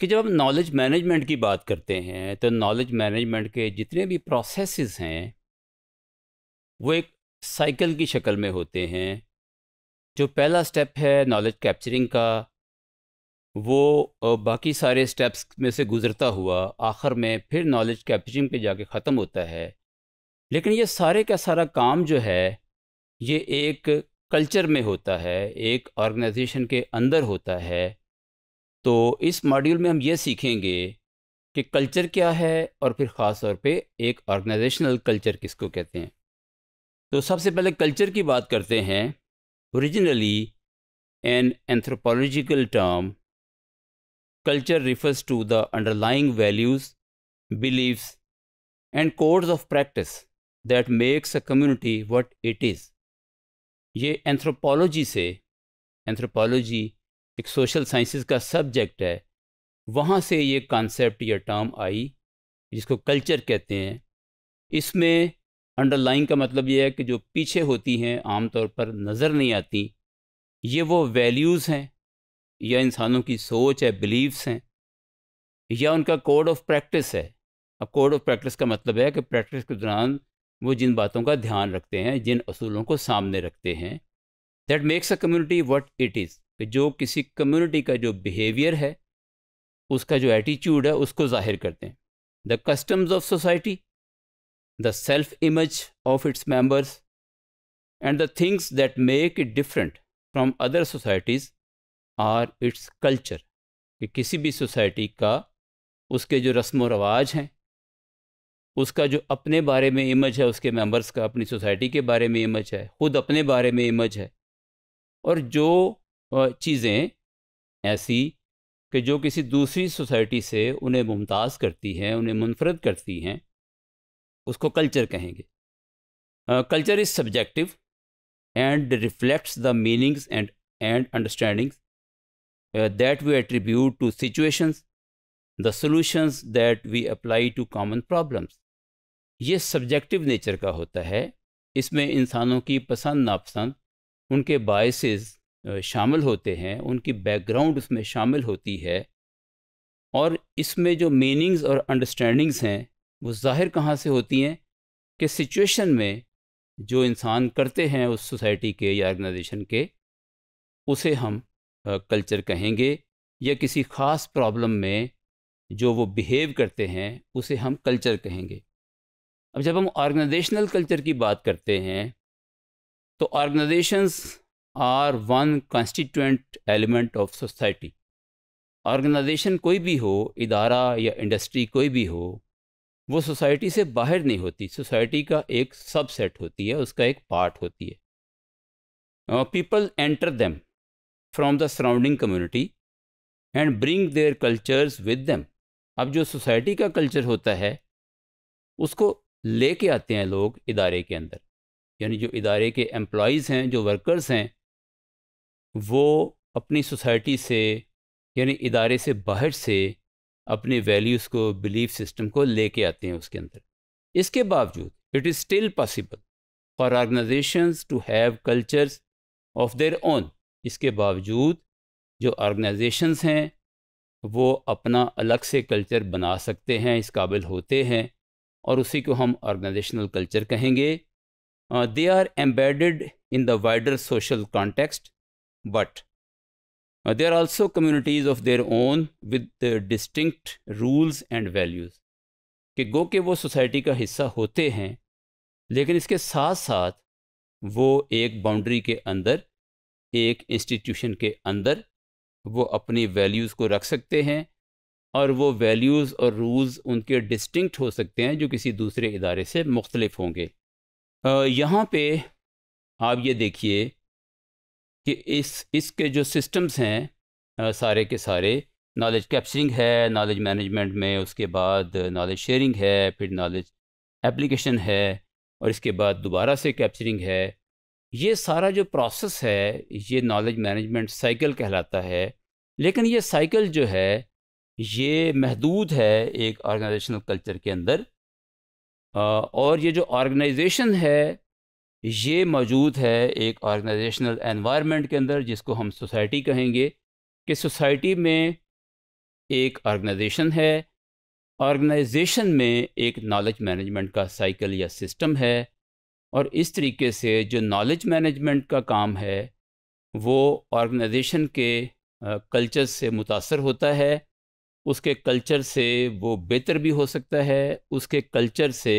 कि जब हम नॉलेज मैनेजमेंट की बात करते हैं तो नॉलेज मैनेजमेंट के जितने भी प्रोसेस हैं वो एक साइकिल की शक्ल में होते हैं जो पहला स्टेप है नॉलेज कैप्चरिंग का वो बाकी सारे स्टेप्स में से गुज़रता हुआ आखिर में फिर नॉलेज कैप्चरिंग पे जाके ख़त्म होता है लेकिन ये सारे का सारा काम जो है ये एक कल्चर में होता है एक ऑर्गेनाइजेशन के अंदर होता है तो इस मॉड्यूल में हम ये सीखेंगे कि कल्चर क्या है और फिर ख़ास तौर पे एक ऑर्गेनाइजेशनल कल्चर किसको कहते हैं तो सबसे पहले कल्चर की बात करते हैं originally an anthropological term culture refers to the underlying values beliefs and codes of practice that makes a community what it is ये एंथ्रोपोलॉजी से एंथ्रोपोलॉजी एक सोशल साइंसेस का सब्जेक्ट है वहाँ से ये कॉन्सेप्ट या टर्म आई जिसको कल्चर कहते हैं इसमें अंडरलाइन का मतलब ये है कि जो पीछे होती हैं आमतौर पर नज़र नहीं आती ये वो वैल्यूज़ हैं या इंसानों की सोच है बिलीव्स हैं या उनका कोड ऑफ प्रैक्टिस है अब कोड ऑफ प्रैक्टिस का मतलब है कि प्रैक्टिस के दौरान वो जिन बातों का ध्यान रखते हैं जिन असूलों को सामने रखते हैं that makes a community what it is कि जो किसी कम्युनिटी का जो बिहेवियर है उसका जो एटीट्यूड है उसको जाहिर करते हैं the customs of society the self image of its members and the things that make it different from other societies are its culture कि किसी भी सोसाइटी का उसके जो रस्म व रवाज हैं उसका जो अपने बारे में इमेज है उसके मेंबर्स का अपनी सोसाइटी के बारे में इमेज है ख़ुद अपने बारे में इमेज है और जो चीज़ें ऐसी कि जो किसी दूसरी सोसाइटी से उन्हें मुमताज़ करती हैं उन्हें मुनफरद करती हैं उसको कल्चर कहेंगे culture is subjective and reflects the meanings and and understanding that we attribute to situations the solutions that we apply to common problems ये सब्जेक्टिव नेचर का होता है इसमें इंसानों की पसंद नापसंद उनके बायसेस शामिल होते हैं उनकी बैकग्राउंड उसमें शामिल होती है और इसमें जो मीनिंग्स और अंडरस्टैंडिंग्स हैं वो ज़ाहिर कहाँ से होती हैं कि सिचुएशन में जो इंसान करते हैं उस सोसाइटी के या ऑर्गेनाइजेशन के उसे हम कल्चर कहेंगे या किसी ख़ास प्रॉब्लम में जो वो बिहेव करते हैं उसे हम कल्चर कहेंगे अब जब हम ऑर्गेनाइजेशनल कल्चर की बात करते हैं तो organisations are one constituent element of society organisation कोई भी हो इदारा या इंडस्ट्री कोई भी हो वो सोसाइटी से बाहर नहीं होती सोसाइटी का एक सबसेट होती है उसका एक पार्ट होती है people enter them from the surrounding community and bring their cultures with them अब जो सोसाइटी का कल्चर होता है उसको लेके आते हैं लोग इदारे के अंदर यानी जो इदारे के एम्प्लॉज़ हैं जो वर्कर्स हैं वो अपनी सोसाइटी से यानी इदारे से बाहर से अपने वैल्यूज़ को बिलीफ सिस्टम को लेके आते हैं उसके अंदर इसके बावजूद it is still possible for organisation to have cultures of their own इसके बावजूद जो ऑर्गेनाइजेशंस हैं वो अपना अलग से कल्चर बना सकते हैं इस काबिल होते हैं और उसी को हम ऑर्गेनाइजेशनल कल्चर कहेंगे they are embedded in the wider social context But uh, they are also communities of their own with uh, distinct rules and values. कि गो के वो सोसाइटी का हिस्सा होते हैं लेकिन इसके साथ साथ वो एक बाउंड्री के अंदर एक इंस्टीट्यूशन के अंदर वो अपनी वैल्यूज़ को रख सकते हैं और वो वैल्यूज़ और रूल्स उनके डिस्टिंक्ट हो सकते हैं जो किसी दूसरे इदारे से मुख्तलिफ होंगे यहाँ पे आप ये देखिए कि इस इसके जो सिस्टम्स हैं सारे के सारे नॉलेज कैप्चरिंग है नॉलेज मैनेजमेंट में उसके बाद नॉलेज शेयरिंग है फिर नॉलेज एप्लीकेशन है और इसके बाद दोबारा से कैप्चरिंग है ये सारा जो प्रोसेस है ये नॉलेज मैनेजमेंट साइकिल कहलाता है लेकिन ये साइकिल जो है ये महदूद है एक ऑर्गेनाइजेशनल कल्चर के अंदर और ये जो ऑर्गेनाइजेशन है ये मौजूद है एक ऑर्गेनाइजेशनल एनवायरनमेंट के अंदर जिसको हम सोसाइटी कहेंगे कि सोसाइटी में एक ऑर्गेनाइजेशन है ऑर्गेनाइजेशन में एक नॉलेज मैनेजमेंट का साइकिल या सिस्टम है और इस तरीके से जो नॉलेज मैनेजमेंट का काम है वो ऑर्गेनाइजेशन के कल्चर से मुतासर होता है उसके कल्चर से वो बेहतर भी हो सकता है उसके कल्चर से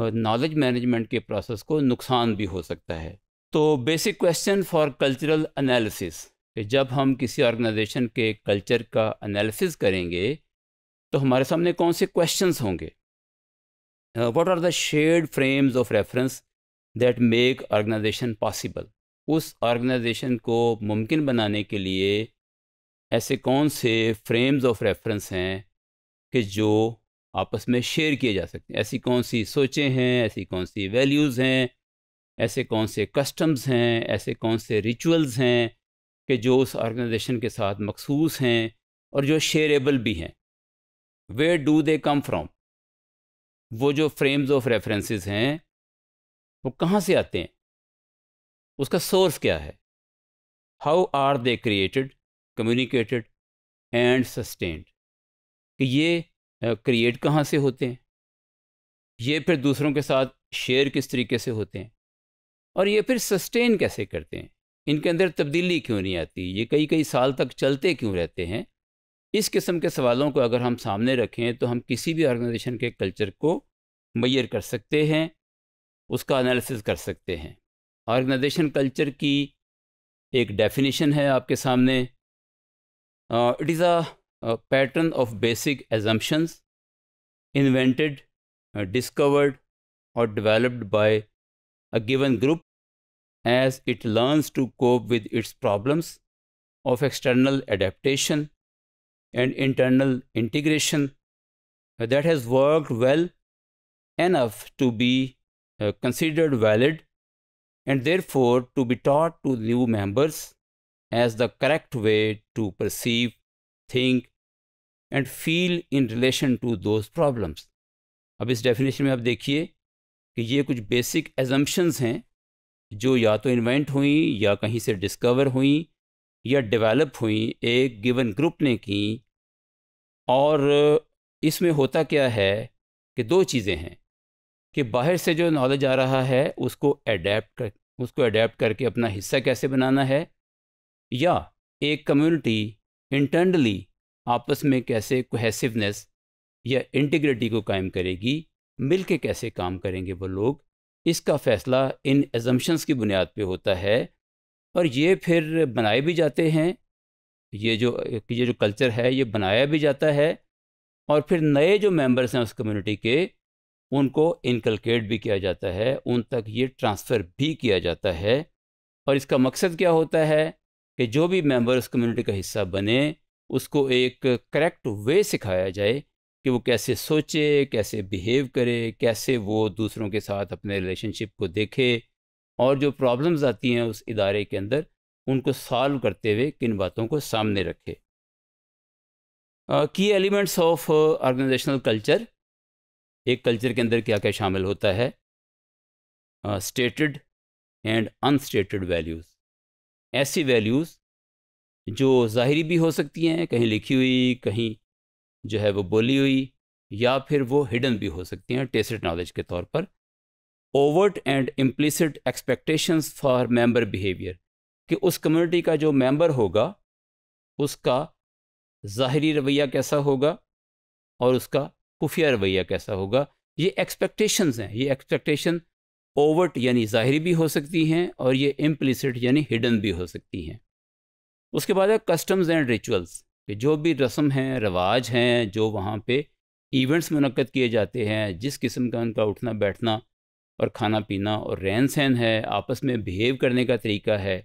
नॉलेज मैनेजमेंट के प्रोसेस को नुकसान भी हो सकता है तो basic question for cultural analysis कि जब हम किसी ऑर्गेनाइजेशन के कल्चर का एनालिसिस करेंगे तो हमारे सामने कौन से क्वेश्चंस होंगे what are the shared frames of reference that make organisation possible उस ऑर्गेनाइजेशन को मुमकिन बनाने के लिए ऐसे कौन से फ्रेम्स ऑफ रेफरेंस हैं कि जो आपस में शेयर किए जा सकते हैं ऐसी कौन सी सोचें हैं ऐसी कौन सी वैल्यूज़ हैं ऐसे कौन से कस्टम्स हैं ऐसे कौन से रिचुअल्स हैं कि जो उस ऑर्गेनाइजेशन के साथ मखसूस हैं और जो शेयरेबल भी हैं वे डू दे कम फ्राम वो जो फ्रेम्स ऑफ रेफरेंसेस हैं वो कहाँ से आते हैं उसका सोर्स क्या है how are they created communicated and sustained कि ये क्रिएट कहाँ से होते हैं ये फिर दूसरों के साथ शेयर किस तरीके से होते हैं और ये फिर सस्टेन कैसे करते हैं इनके अंदर तब्दीली क्यों नहीं आती ये कई कई साल तक चलते क्यों रहते हैं इस किस्म के सवालों को अगर हम सामने रखें तो हम किसी भी ऑर्गेनाइजेशन के कल्चर को मैयर कर सकते हैं उसका एनालिसिस कर सकते हैं ऑर्गेनाइजेशन कल्चर की एक डेफिनेशन है आपके सामने it is a a pattern of basic assumptions invented, uh, discovered, or developed by a given group as it learns to cope with its problems of external adaptation and internal integration uh, that has worked well enough to be uh, considered valid and therefore to be taught to new members as the correct way to perceive think and feel in relation to those problems अब इस definition में आप देखिए कि ये कुछ basic assumptions हैं जो या तो इन्वेंट हुई या कहीं से डिस्कवर हुई या डेवलप हुई एक गिवन ग्रुप ने की और इसमें होता क्या है कि दो चीज़ें हैं कि बाहर से जो नॉलेज आ रहा है उसको अडेप्ट कर उसको अडेप्ट करके अपना हिस्सा कैसे बनाना है या एक कम्युनिटी इंटरनली आपस में कैसे कोहेसिवनेस या इंटीग्रिटी को कायम करेगी मिल के कैसे काम करेंगे वो लोग इसका फ़ैसला इन एजम्पन्स की बुनियाद पे होता है और ये फिर बनाए भी जाते हैं ये जो ये जो कल्चर है ये बनाया भी जाता है और फिर नए जो मेंबर्स हैं उस कम्युनिटी के उनको इनकलकेट भी किया जाता है उन तक ये ट्रांसफ़र भी किया जाता है और इसका मकसद क्या होता है कि जो भी मेंबर उस कम्युनिटी का हिस्सा बने उसको एक करेक्ट वे सिखाया जाए कि वो कैसे सोचे कैसे बिहेव करे कैसे वो दूसरों के साथ अपने रिलेशनशिप को देखे और जो प्रॉब्लम्स आती हैं उस इदारे के अंदर उनको सॉल्व करते हुए किन बातों को सामने रखे की एलिमेंट्स ऑफ ऑर्गेनाइजेशनल कल्चर एक कल्चर के अंदर क्या क्या शामिल होता है स्टेटेड एंड अनस्टेटेड वैल्यूज़ ऐसी वैल्यूज़ जो ज़ाहरी भी हो सकती हैं कहीं लिखी हुई कहीं जो है वो बोली हुई या फिर वो हिडन भी हो सकती हैं टेस्ट नॉलेज के तौर पर overt and implicit expectations for member behaviour कि उस कम्युनिटी का जो मेंबर होगा उसका ज़ाहरी रवैया कैसा होगा और उसका खुफिया रवैया कैसा होगा ये एक्सपेक्टेशंस हैं ये एक्सपेक्टेशन ओवट यानी ज़ाहिर भी हो सकती हैं और ये इम्प्लिसिट यानी हिडन भी हो सकती हैं उसके बाद है कस्टम्स एंड रिचुअल्स कि जो भी रस्म हैं रवाज हैं जो वहाँ पे इवेंट्स मनक़द किए जाते हैं जिस किस्म का उनका उठना बैठना और खाना पीना और रहन सहन है आपस में बिहेव करने का तरीका है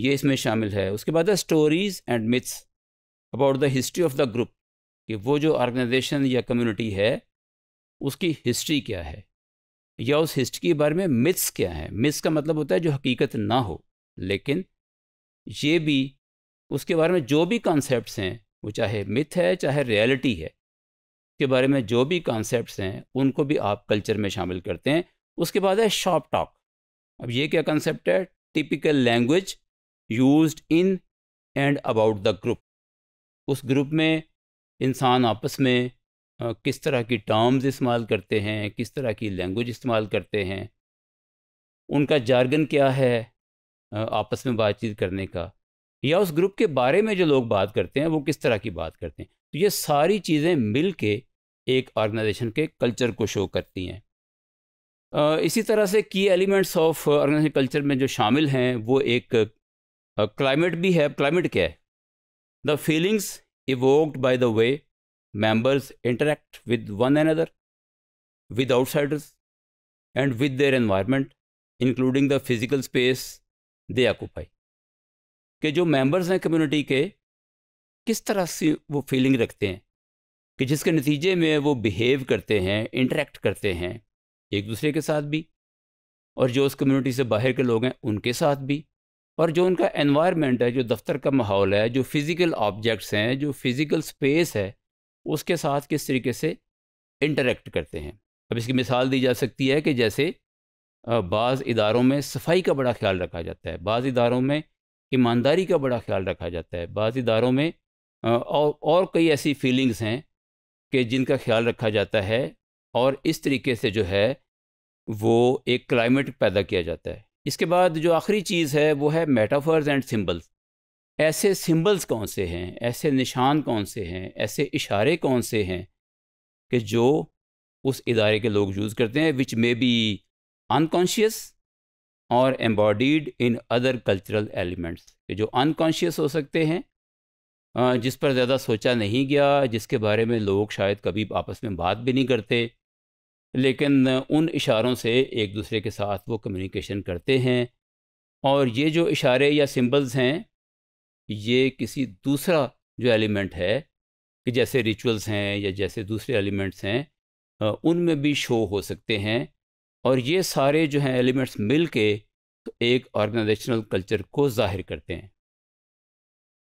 ये इसमें शामिल है उसके बाद है stories and myths about the history of the group कि वो जो ऑर्गेनाइजेशन या कम्युनिटी है उसकी हिस्ट्री क्या है या उस हिस्ट्री के बारे में मिथ्स क्या है मिथ्स का मतलब होता है जो हकीकत ना हो लेकिन ये भी उसके बारे में जो भी कॉन्सेप्ट्स हैं वो चाहे मिथ है चाहे रियलिटी है के बारे में जो भी कॉन्सेप्ट्स हैं उनको भी आप कल्चर में शामिल करते हैं उसके बाद है शॉप टॉक अब ये क्या कॉन्सेप्ट है typical language use in and about the group उस ग्रुप में इंसान आपस में किस तरह की टर्म्स इस्तेमाल करते हैं किस तरह की लैंग्वेज इस्तेमाल करते हैं उनका जार्गन क्या है आपस में बातचीत करने का या उस ग्रुप के बारे में जो लोग बात करते हैं वो किस तरह की बात करते हैं तो ये सारी चीज़ें मिल के एक ऑर्गेनाइजेशन के कल्चर को शो करती हैं इसी तरह से की एलिमेंट्स ऑफ ऑर्गेनाइजेशन कल्चर में जो शामिल हैं वो एक क्लाइमेट भी है क्लाइमेट क्या है the feelings evoked by the way members interact with one another, with outsiders, and with their environment, including the physical space they occupy. कि जो मेंबर्स हैं कम्युनिटी के किस तरह से वो फीलिंग रखते हैं कि जिसके नतीजे में वो बिहेव करते हैं इंटरेक्ट करते हैं एक दूसरे के साथ भी और जो उस कम्युनिटी से बाहर के लोग हैं उनके साथ भी और जो उनका एनवायरनमेंट है जो दफ्तर का माहौल है जो फिज़िकल ऑब्जेक्ट्स हैं जो फिज़िकल स्पेस है उसके साथ किस तरीके से इंटरेक्ट करते हैं अब इसकी मिसाल दी जा सकती है कि जैसे बाज़ इदारों में सफाई का बड़ा ख्याल रखा जाता है बाज़ इदारों में ईमानदारी का बड़ा ख्याल रखा जाता है बाज़ इदारों में और और कई ऐसी फीलिंग्स हैं कि जिनका ख्याल रखा जाता है और इस तरीके से जो है वो एक क्लाइमेट पैदा किया जाता है इसके बाद जो आखिरी चीज़ है वो है मेटाफर्स एंड सिम्बल्स ऐसे सिंबल्स कौन से हैं ऐसे निशान कौन से हैं ऐसे इशारे कौन से हैं कि जो उस इदारे के लोग यूज़ करते हैं विच मे बी अनकॉन्शियस और embodied in other cultural elements कि जो अनकॉन्शियस हो सकते हैं जिस पर ज़्यादा सोचा नहीं गया जिसके बारे में लोग शायद कभी आपस में बात भी नहीं करते लेकिन उन इशारों से एक दूसरे के साथ वो कम्युनिकेशन करते हैं और ये जो इशारे या सिंबल्स हैं ये किसी दूसरा जो एलिमेंट है कि जैसे रिचुअल्स हैं या जैसे दूसरे एलिमेंट्स हैं उनमें भी शो हो सकते हैं और ये सारे जो हैं एलिमेंट्स मिल के तो एक ऑर्गेनाइजेशनल कल्चर को ज़ाहिर करते हैं